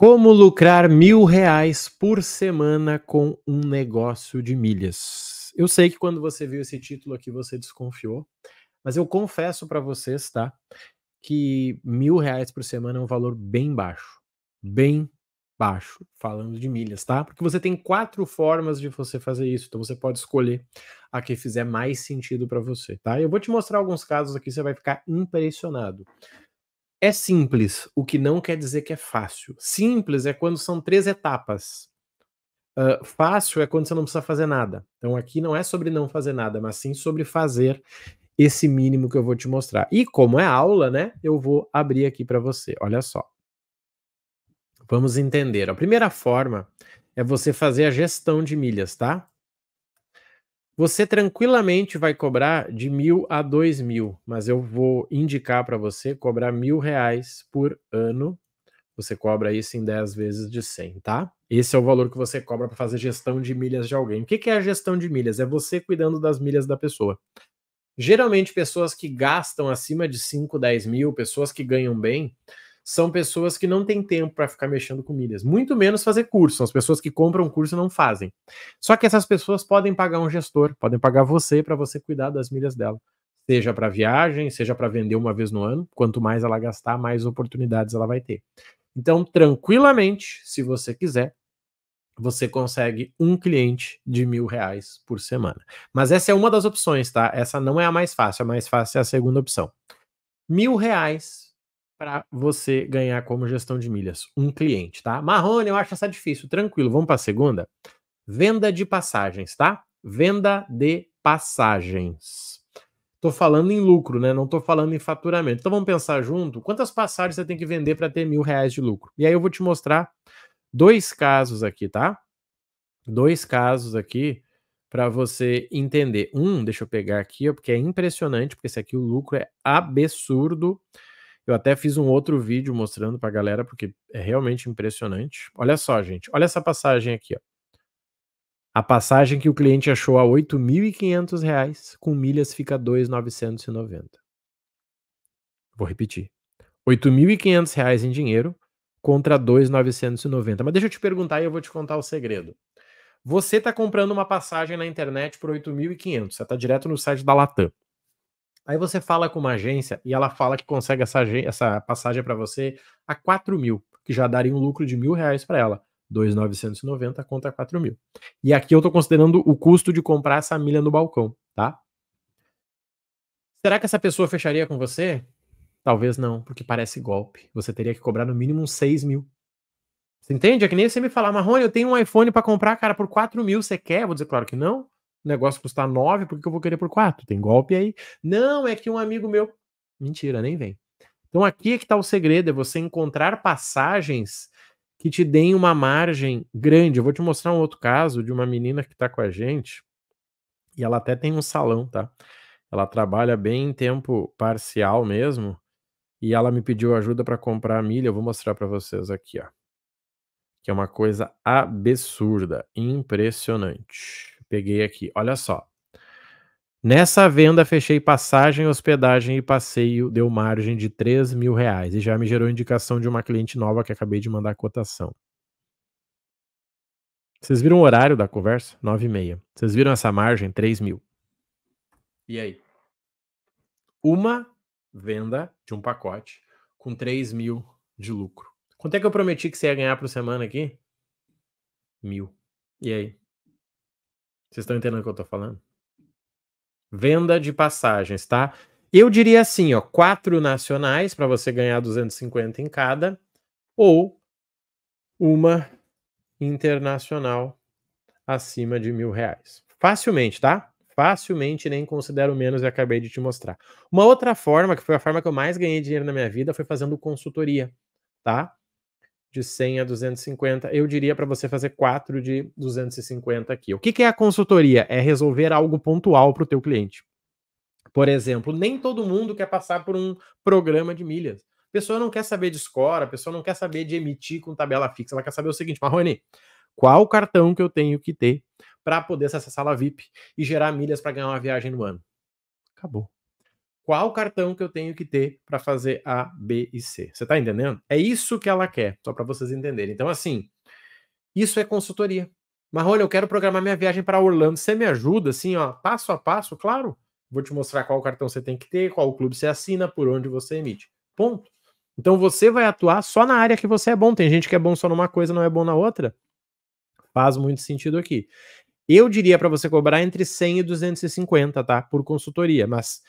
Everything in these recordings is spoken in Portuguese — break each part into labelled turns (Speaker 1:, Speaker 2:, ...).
Speaker 1: Como lucrar mil reais por semana com um negócio de milhas? Eu sei que quando você viu esse título aqui você desconfiou, mas eu confesso para vocês, tá? Que mil reais por semana é um valor bem baixo, bem baixo, falando de milhas, tá? Porque você tem quatro formas de você fazer isso, então você pode escolher a que fizer mais sentido para você, tá? Eu vou te mostrar alguns casos aqui, você vai ficar impressionado. É simples, o que não quer dizer que é fácil. Simples é quando são três etapas. Uh, fácil é quando você não precisa fazer nada. Então aqui não é sobre não fazer nada, mas sim sobre fazer esse mínimo que eu vou te mostrar. E como é aula, né? Eu vou abrir aqui para você. Olha só. Vamos entender. A primeira forma é você fazer a gestão de milhas, tá? Você tranquilamente vai cobrar de mil a dois mil, mas eu vou indicar para você cobrar mil reais por ano. Você cobra isso em 10 vezes de 100, tá? Esse é o valor que você cobra para fazer gestão de milhas de alguém. O que é a gestão de milhas? É você cuidando das milhas da pessoa. Geralmente, pessoas que gastam acima de 5, 10 mil, pessoas que ganham bem, são pessoas que não têm tempo para ficar mexendo com milhas, muito menos fazer curso. São as pessoas que compram curso e não fazem. Só que essas pessoas podem pagar um gestor, podem pagar você para você cuidar das milhas dela, seja para viagem, seja para vender uma vez no ano. Quanto mais ela gastar, mais oportunidades ela vai ter. Então, tranquilamente, se você quiser, você consegue um cliente de mil reais por semana. Mas essa é uma das opções, tá? Essa não é a mais fácil. A mais fácil é a segunda opção. Mil reais para você ganhar como gestão de milhas. Um cliente, tá? Marrone, eu acho essa difícil. Tranquilo, vamos para a segunda. Venda de passagens, tá? Venda de passagens. Tô falando em lucro, né? Não tô falando em faturamento. Então vamos pensar junto quantas passagens você tem que vender para ter mil reais de lucro. E aí eu vou te mostrar dois casos aqui, tá? Dois casos aqui para você entender. Um, deixa eu pegar aqui, ó, porque é impressionante, porque esse aqui o lucro é absurdo. Eu até fiz um outro vídeo mostrando para a galera, porque é realmente impressionante. Olha só, gente. Olha essa passagem aqui. Ó. A passagem que o cliente achou a R$ 8.500, com milhas fica R$ 2.990. Vou repetir. R$ 8.500 em dinheiro contra R$ 2.990. Mas deixa eu te perguntar e eu vou te contar o segredo. Você está comprando uma passagem na internet por 8.500. Você está direto no site da Latam. Aí você fala com uma agência e ela fala que consegue essa, essa passagem para você a 4 mil, que já daria um lucro de mil reais para ela. 2,990 contra 4 mil. E aqui eu estou considerando o custo de comprar essa milha no balcão, tá? Será que essa pessoa fecharia com você? Talvez não, porque parece golpe. Você teria que cobrar no mínimo uns 6 mil. Você entende? É que nem você me falar, Marrone, eu tenho um iPhone para comprar, cara, por 4 mil, você quer? vou dizer, claro que não o negócio custar 9, por que eu vou querer por 4? Tem golpe aí. Não, é que um amigo meu. Mentira, nem vem. Então aqui é que está o segredo, é você encontrar passagens que te deem uma margem grande. Eu vou te mostrar um outro caso de uma menina que está com a gente, e ela até tem um salão, tá? Ela trabalha bem em tempo parcial mesmo, e ela me pediu ajuda para comprar milha. Eu vou mostrar para vocês aqui, ó. Que é uma coisa absurda, impressionante. Peguei aqui, olha só. Nessa venda, fechei passagem, hospedagem e passeio, deu margem de 3 mil reais. E já me gerou indicação de uma cliente nova que acabei de mandar a cotação. Vocês viram o horário da conversa? 9 e meia. Vocês viram essa margem? 3 mil. E aí? Uma venda de um pacote com 3 mil de lucro. Quanto é que eu prometi que você ia ganhar por semana aqui? Mil. E aí? Vocês estão entendendo o que eu estou falando? Venda de passagens, tá? Eu diria assim, ó, quatro nacionais para você ganhar 250 em cada, ou uma internacional acima de mil reais. Facilmente, tá? Facilmente, nem considero menos e acabei de te mostrar. Uma outra forma, que foi a forma que eu mais ganhei dinheiro na minha vida, foi fazendo consultoria, tá? de 100 a 250, eu diria para você fazer 4 de 250 aqui. O que, que é a consultoria? É resolver algo pontual para o teu cliente. Por exemplo, nem todo mundo quer passar por um programa de milhas. A pessoa não quer saber de score, a pessoa não quer saber de emitir com tabela fixa, ela quer saber o seguinte, Marrone, qual cartão que eu tenho que ter para poder acessar a sala VIP e gerar milhas para ganhar uma viagem no ano? Acabou qual cartão que eu tenho que ter para fazer A, B e C. Você está entendendo? É isso que ela quer, só para vocês entenderem. Então, assim, isso é consultoria. Marrone, eu quero programar minha viagem para Orlando. Você me ajuda, assim, ó, passo a passo? Claro. Vou te mostrar qual cartão você tem que ter, qual clube você assina, por onde você emite. Ponto. Então você vai atuar só na área que você é bom. Tem gente que é bom só numa coisa, não é bom na outra. Faz muito sentido aqui. Eu diria para você cobrar entre 100 e 250, tá? Por consultoria, mas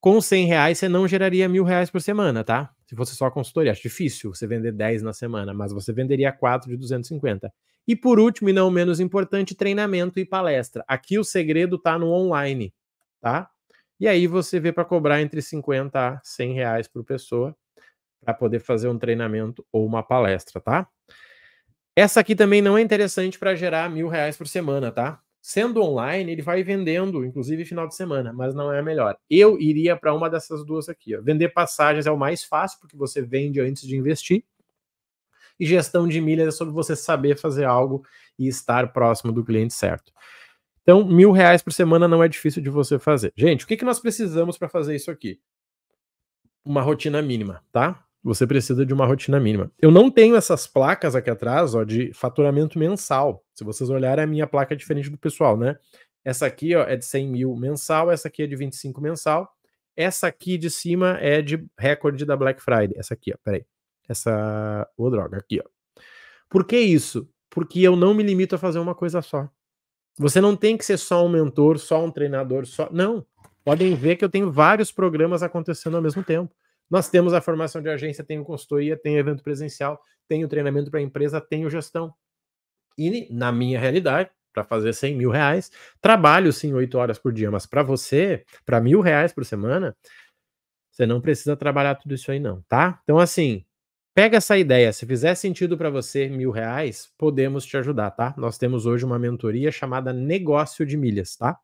Speaker 1: com 100 reais você não geraria mil reais por semana, tá? Se fosse só consultoria, acho difícil você vender 10 na semana, mas você venderia 4 de 250. E por último, e não menos importante, treinamento e palestra. Aqui o segredo está no online, tá? E aí você vê para cobrar entre 50 a 100 reais por pessoa para poder fazer um treinamento ou uma palestra, tá? Essa aqui também não é interessante para gerar mil reais por semana, tá? Sendo online, ele vai vendendo, inclusive final de semana, mas não é a melhor. Eu iria para uma dessas duas aqui. Ó. Vender passagens é o mais fácil, porque você vende antes de investir. E gestão de milhas é sobre você saber fazer algo e estar próximo do cliente certo. Então, mil reais por semana não é difícil de você fazer. Gente, o que, que nós precisamos para fazer isso aqui? Uma rotina mínima, tá? Você precisa de uma rotina mínima. Eu não tenho essas placas aqui atrás, ó, de faturamento mensal. Se vocês olharem, a minha placa é diferente do pessoal, né? Essa aqui ó, é de 100 mil mensal, essa aqui é de 25 mensal. Essa aqui de cima é de recorde da Black Friday. Essa aqui, ó, peraí. Essa. Ô, oh, droga, aqui, ó. Por que isso? Porque eu não me limito a fazer uma coisa só. Você não tem que ser só um mentor, só um treinador, só. Não. Podem ver que eu tenho vários programas acontecendo ao mesmo tempo. Nós temos a formação de agência, tem consultoria, tem evento presencial, tem o treinamento para a empresa, tem gestão. E na minha realidade, para fazer 100 mil reais, trabalho sim 8 horas por dia, mas para você, para mil reais por semana, você não precisa trabalhar tudo isso aí não, tá? Então assim, pega essa ideia, se fizer sentido para você mil reais, podemos te ajudar, tá? Nós temos hoje uma mentoria chamada Negócio de Milhas, tá?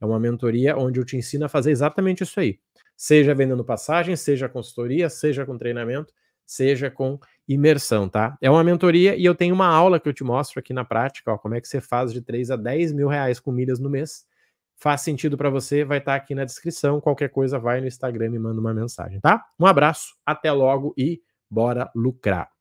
Speaker 1: É uma mentoria onde eu te ensino a fazer exatamente isso aí seja vendendo passagem, seja consultoria, seja com treinamento, seja com imersão, tá? É uma mentoria e eu tenho uma aula que eu te mostro aqui na prática, ó, como é que você faz de 3 a 10 mil reais com milhas no mês. Faz sentido para você? Vai estar tá aqui na descrição. Qualquer coisa, vai no Instagram e manda uma mensagem, tá? Um abraço, até logo e bora lucrar!